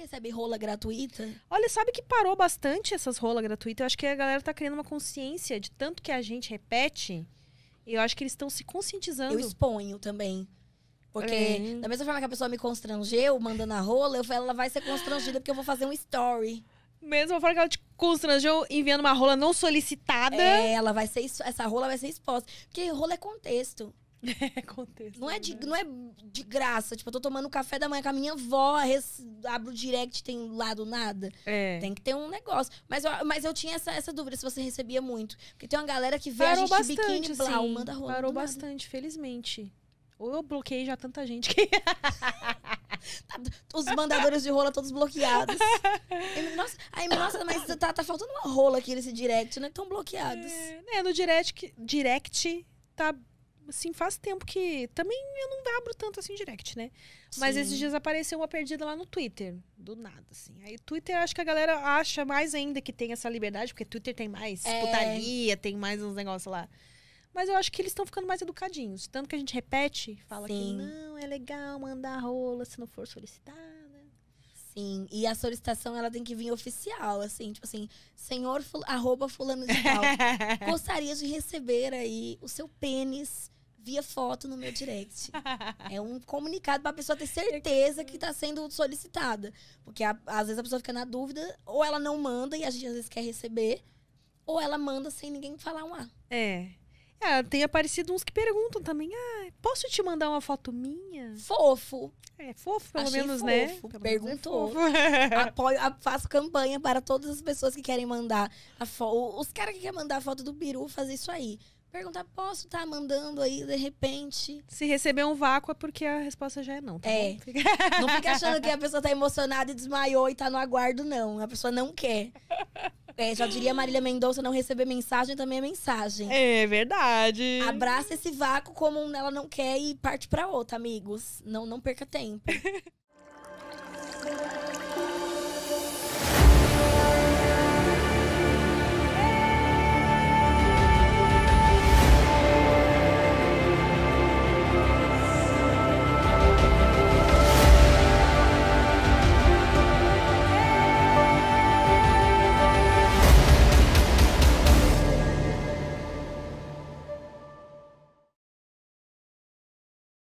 recebe rola gratuita? Olha, sabe que parou bastante essas rolas gratuitas? Eu acho que a galera tá criando uma consciência de tanto que a gente repete. Eu acho que eles estão se conscientizando. Eu exponho também. Porque, é. da mesma forma que a pessoa me constrangeu mandando a rola, eu falo, ela vai ser constrangida porque eu vou fazer um story. Mesma forma que ela te constrangeu enviando uma rola não solicitada. É, ela vai ser. Essa rola vai ser exposta. Porque rola é contexto. É, contexto. Não é, de, né? não é de graça. Tipo, eu tô tomando café da manhã com a minha avó, res, abro o direct, tem lá do nada. É. Tem que ter um negócio. Mas eu, mas eu tinha essa, essa dúvida se você recebia muito. Porque tem uma galera que vê parou a gente bastante, de biquíni, blau, sim, manda rola. Parou bastante, nada. felizmente. Ou eu bloqueei já tanta gente que. Tá, os mandadores de rola todos bloqueados. Nossa, aí, nossa mas tá, tá faltando uma rola aqui nesse direct, né? Tão bloqueados. É, né, no direct, direct tá assim, faz tempo que. Também eu não abro tanto assim direct, né? Mas esses dias apareceu uma perdida lá no Twitter. Do nada, assim. Aí Twitter, acho que a galera acha mais ainda que tem essa liberdade, porque Twitter tem mais é. putaria, tem mais uns negócios lá. Mas eu acho que eles estão ficando mais educadinhos. Tanto que a gente repete, fala Sim. que não, é legal mandar rola se não for solicitada. Sim, e a solicitação ela tem que vir oficial, assim, tipo assim, senhor ful arroba fulano de tal, gostaria de receber aí o seu pênis via foto no meu direct. é um comunicado para a pessoa ter certeza que está sendo solicitada. Porque a, às vezes a pessoa fica na dúvida, ou ela não manda e a gente às vezes quer receber, ou ela manda sem ninguém falar um A. É. É, tem aparecido uns que perguntam também. Ah, posso te mandar uma foto minha? Fofo. É, fofo, pelo Achei menos, né? fofo. né? Pelo é Perguntou. É Apoio, faço campanha para todas as pessoas que querem mandar. Os caras que querem mandar a foto do peru, fazer isso aí. Perguntar, posso estar tá mandando aí, de repente? Se receber um vácuo é porque a resposta já é não, tá É. Não fica achando que a pessoa tá emocionada e desmaiou e tá no aguardo, não. A pessoa não quer. É, já diria Marília Mendonça, não receber mensagem também é mensagem. É verdade. Abraça esse vácuo como ela não quer e parte pra outra, amigos. Não, não perca tempo.